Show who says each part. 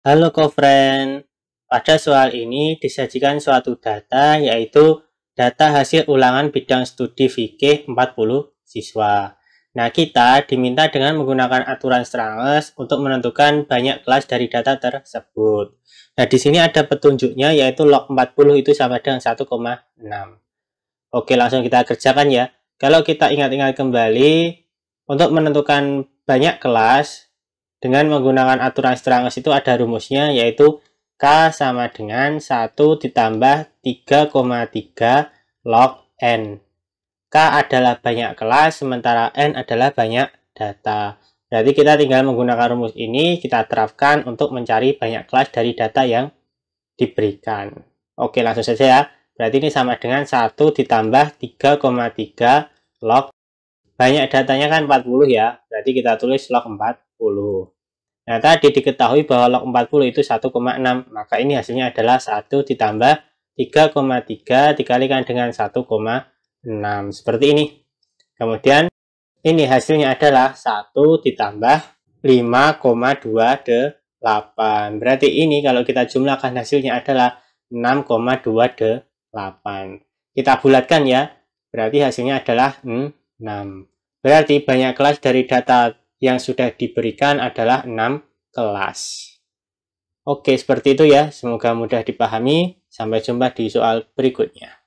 Speaker 1: Halo Kofren, pada soal ini disajikan suatu data yaitu data hasil ulangan bidang studi fikih 40 siswa. Nah, kita diminta dengan menggunakan aturan Stranges untuk menentukan banyak kelas dari data tersebut. Nah, di sini ada petunjuknya yaitu log 40 itu sama dengan 1,6. Oke, langsung kita kerjakan ya. Kalau kita ingat-ingat kembali, untuk menentukan banyak kelas, dengan menggunakan aturan Stranges itu ada rumusnya yaitu K sama dengan 1 ditambah 3,3 log N. K adalah banyak kelas, sementara N adalah banyak data. Berarti kita tinggal menggunakan rumus ini, kita terapkan untuk mencari banyak kelas dari data yang diberikan. Oke, langsung saja ya. Berarti ini sama dengan 1 ditambah 3,3 log. Banyak datanya kan 40 ya, berarti kita tulis log 40. Nah, tadi diketahui bahwa log 40 itu 1,6, maka ini hasilnya adalah 1 ditambah 3,3 dikalikan dengan 1,6. Seperti ini. Kemudian, ini hasilnya adalah 1 ditambah 5,28. Berarti ini kalau kita jumlahkan hasilnya adalah 6,28. Kita bulatkan ya, berarti hasilnya adalah
Speaker 2: 6.
Speaker 1: Berarti banyak kelas dari data yang sudah diberikan adalah 6 kelas.
Speaker 3: Oke, seperti itu ya. Semoga mudah dipahami. Sampai jumpa di soal berikutnya.